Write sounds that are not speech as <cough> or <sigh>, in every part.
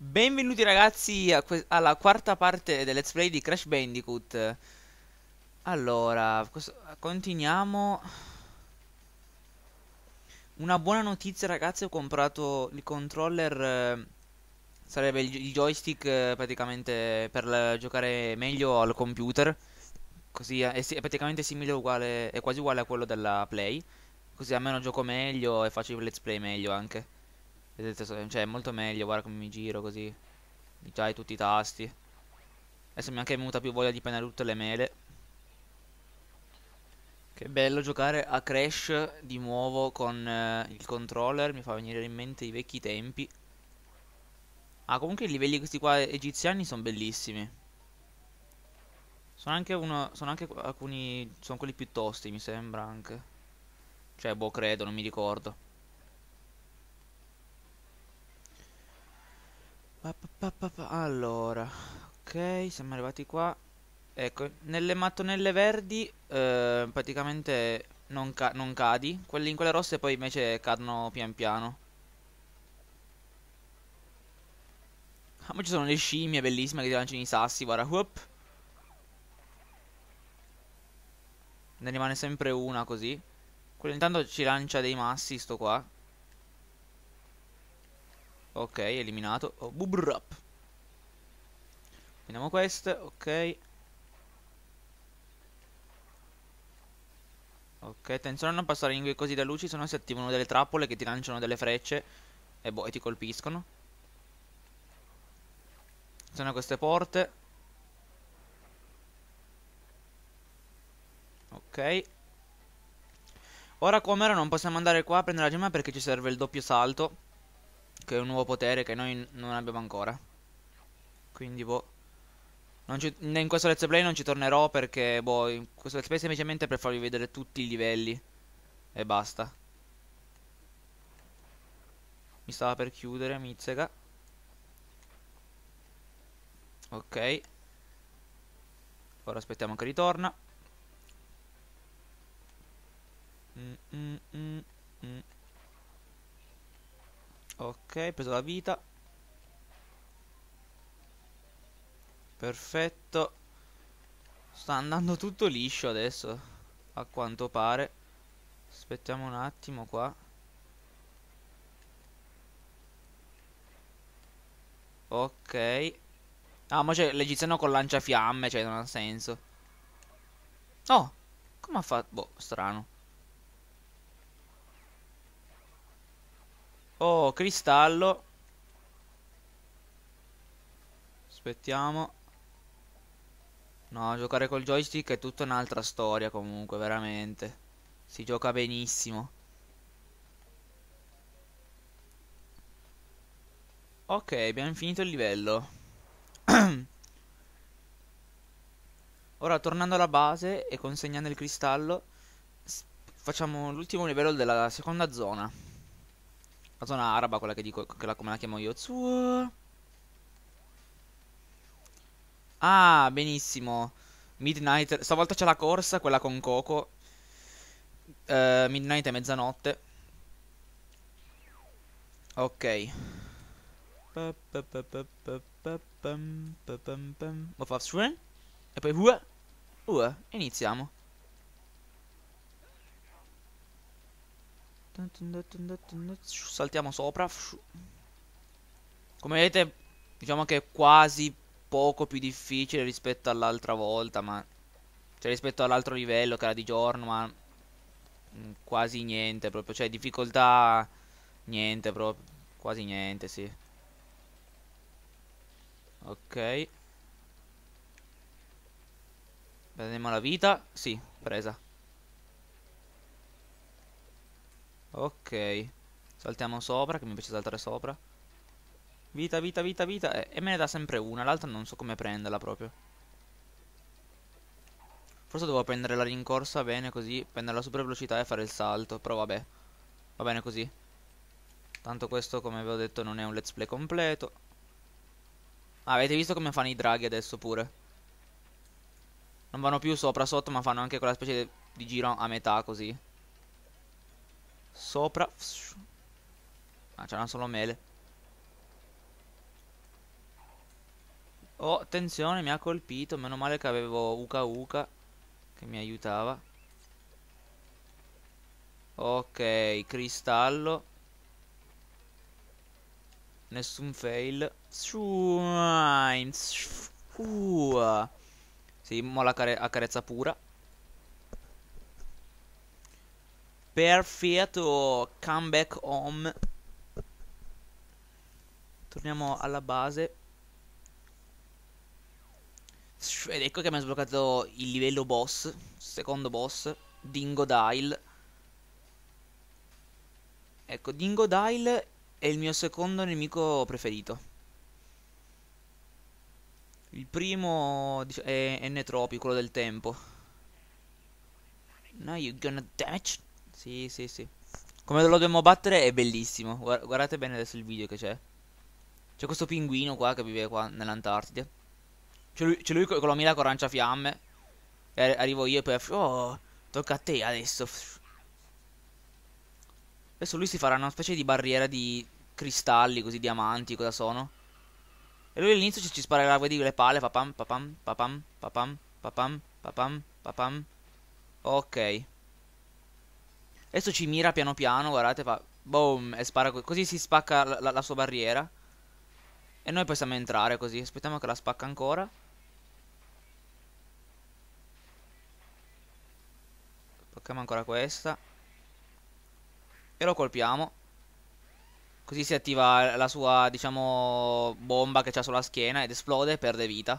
Benvenuti ragazzi alla quarta parte del let's play di Crash Bandicoot Allora, continuiamo Una buona notizia ragazzi, ho comprato il controller eh, Sarebbe il, joystick eh, praticamente per giocare meglio al computer Così eh, è, è praticamente simile uguale, è quasi uguale a quello della Play Così almeno gioco meglio e faccio il let's play meglio anche Vedete, cioè è molto meglio, guarda come mi giro così. Mi hai tutti i tasti. Adesso mi è anche venuta più voglia di prendere tutte le mele. Che bello giocare a Crash di nuovo con eh, il controller, mi fa venire in mente i vecchi tempi. Ah, comunque i livelli questi qua egiziani sono bellissimi. Sono anche, uno, sono anche alcuni, sono quelli più tosti mi sembra anche. Cioè, boh, credo, non mi ricordo. allora, ok, siamo arrivati qua. Ecco, nelle mattonelle verdi eh, praticamente non, ca non, cadi, quelle in quelle rosse poi invece cadono pian piano. Ah, ma ci sono le scimmie bellissime che ti lanciano i sassi, guarda, whoop. Ne rimane sempre una così. Quello intanto ci lancia dei massi, sto qua. Ok, eliminato. Oh, Bubrap. Prendiamo queste, ok. Ok, attenzione a non passare in così da luci, sennò si attivano delle trappole che ti lanciano delle frecce e boh, e ti colpiscono. Attenzione a queste porte. Ok. Ora come ora non possiamo andare qua a prendere la gemma perché ci serve il doppio salto che è un nuovo potere che noi non abbiamo ancora. Quindi, boh. Ci, in questo let's play non ci tornerò perché, boh, in questo let's play semplicemente per farvi vedere tutti i livelli. E basta. Mi stava per chiudere, Mizzega. Ok. Ora aspettiamo che ritorna. Mm, mm, mm, mm. Ok, preso la vita. Perfetto. Sta andando tutto liscio adesso, a quanto pare. Aspettiamo un attimo qua. Ok. Ah, ma c'è l'egiziano con lanciafiamme, cioè non ha senso. Oh, come ha fatto? Boh, strano. Oh, cristallo. Aspettiamo. No, giocare col joystick è tutta un'altra storia comunque, veramente. Si gioca benissimo. Ok, abbiamo finito il livello. <clears throat> Ora, tornando alla base e consegnando il cristallo, facciamo l'ultimo livello della seconda zona. La zona araba, quella che dico, quella come la chiamo io. Zuh. Ah, benissimo. Midnight. Stavolta c'è la corsa, quella con Coco. Uh, midnight è mezzanotte. Ok. E poi uh, uh, iniziamo. Saltiamo sopra. Come vedete, diciamo che è quasi poco più difficile rispetto all'altra volta, ma... Cioè rispetto all'altro livello che era di giorno, ma... Quasi niente proprio, cioè difficoltà... Niente proprio, quasi niente, sì. Ok. Prendiamo la vita, sì, presa. Ok Saltiamo sopra, che mi piace saltare sopra Vita, vita, vita, vita eh, E me ne dà sempre una, l'altra non so come prenderla proprio Forse devo prendere la rincorsa bene così Prendere la super velocità e fare il salto Però vabbè Va bene così Tanto questo come vi ho detto non è un let's play completo ah, Avete visto come fanno i draghi adesso pure Non vanno più sopra sotto ma fanno anche quella specie di giro a metà così Sopra Ah c'è solo mele Oh attenzione mi ha colpito Meno male che avevo Uka Uka Che mi aiutava Ok cristallo Nessun fail Shrine Sì mo la care accarezza pura per o Come Back Home torniamo alla base ed ecco che mi ha sbloccato il livello boss secondo boss Dingo Dile ecco Dingo Dile è il mio secondo nemico preferito il primo è, è Netropi, quello del tempo Now you're gonna damage sì, sì, sì. Come lo dobbiamo battere è bellissimo. Guardate bene adesso il video che c'è. C'è questo pinguino qua che vive qua nell'Antartide. C'è lui, lui, con la mira con fiamme. E arrivo io e poi... Oh, tocca a te adesso. Adesso lui si farà una specie di barriera di cristalli, così diamanti, cosa sono. E lui all'inizio ci, ci sparerà, vedi, le palle. Papam, papam, papam, papam, papam, papam, papam. Ok. Adesso ci mira piano piano, guardate, fa boom e spara co così. si spacca la, la, la, sua barriera. E noi possiamo entrare così. Aspettiamo che la spacca ancora. Spacchiamo ancora questa. E lo colpiamo. Così si attiva la sua, diciamo, bomba che c'ha sulla schiena ed esplode e perde vita.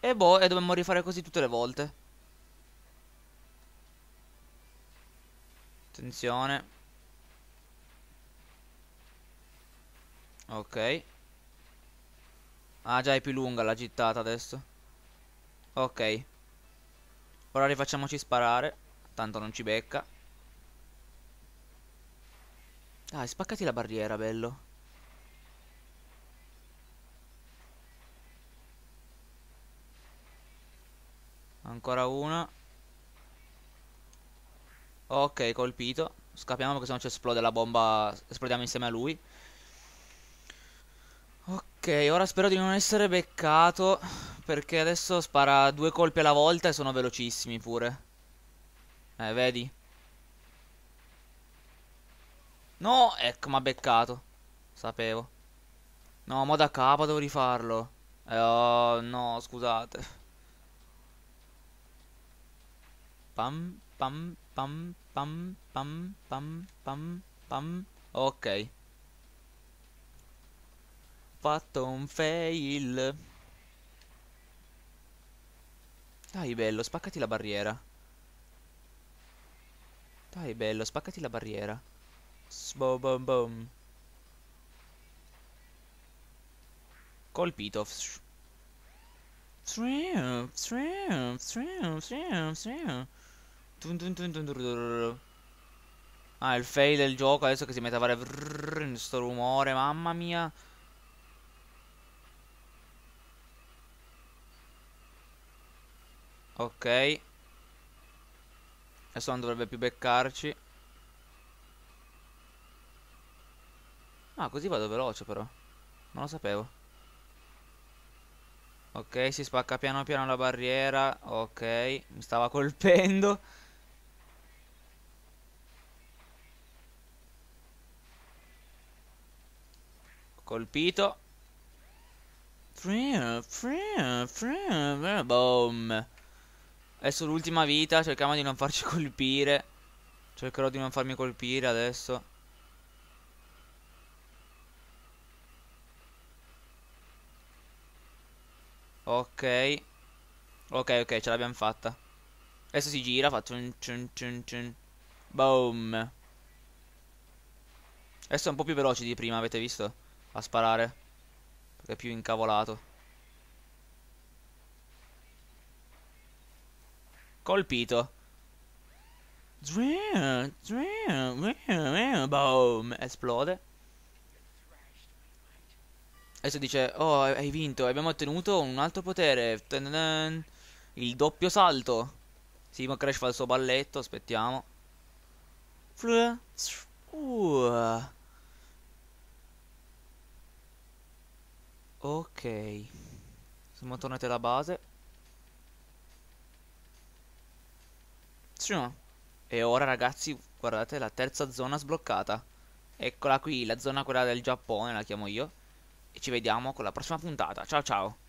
E boh, e dobbiamo rifare così tutte le volte. Attenzione. Ok. Ah, già è più lunga la gittata adesso. Ok. Ora rifacciamoci sparare. Tanto non ci becca. Dai, spaccati la barriera, bello. Ancora una. Ok, colpito. Scappiamo perché se no ci esplode la bomba. Esplodiamo insieme a lui. Ok, ora spero di non essere beccato. Perché adesso spara due colpi alla volta e sono velocissimi pure. Eh, vedi? No, ecco, mi ha beccato. Sapevo. No, ma da capo devo rifarlo. Eh, oh, no, scusate. Pam pam pam pam pam pam pam pam ok fatto un fail dai bello spaccati la barriera dai bello spaccati la barriera Sbo bom bom colpito Shrimp, shrimp, shrimp, shrimp, shrimp. Ah, il fail del gioco adesso che si mette a fare vrrr, sto rumore, mamma mia. Ok. Adesso non dovrebbe più beccarci. Ah, così vado veloce però. Non lo sapevo. Ok, si spacca piano piano la barriera. Ok, mi stava <laughs> colpendo. Colpito. Free, free, free, eh, Boom. Adesso l'ultima vita, cerchiamo di non farci <laughs> colpire. Cercherò di non farmi colpire adesso. Ok. Ok, ok, ce l'abbiamo fatta. Adesso si gira, fa cun cun cun cun. Boom. Adesso è un po' più veloce di prima, avete visto? a sparare. Perché è più incavolato. Colpito. Boom. Esplode. Adesso dice, oh hai vinto, abbiamo ottenuto un altro potere. Il doppio salto. Sì, ma Crash fa il suo balletto, aspettiamo. Uh. Ok. Siamo tornati alla base. E ora ragazzi, guardate, la terza zona sbloccata. Eccola qui, la zona quella del Giappone, la chiamo io. E ci vediamo con la prossima puntata. Ciao ciao.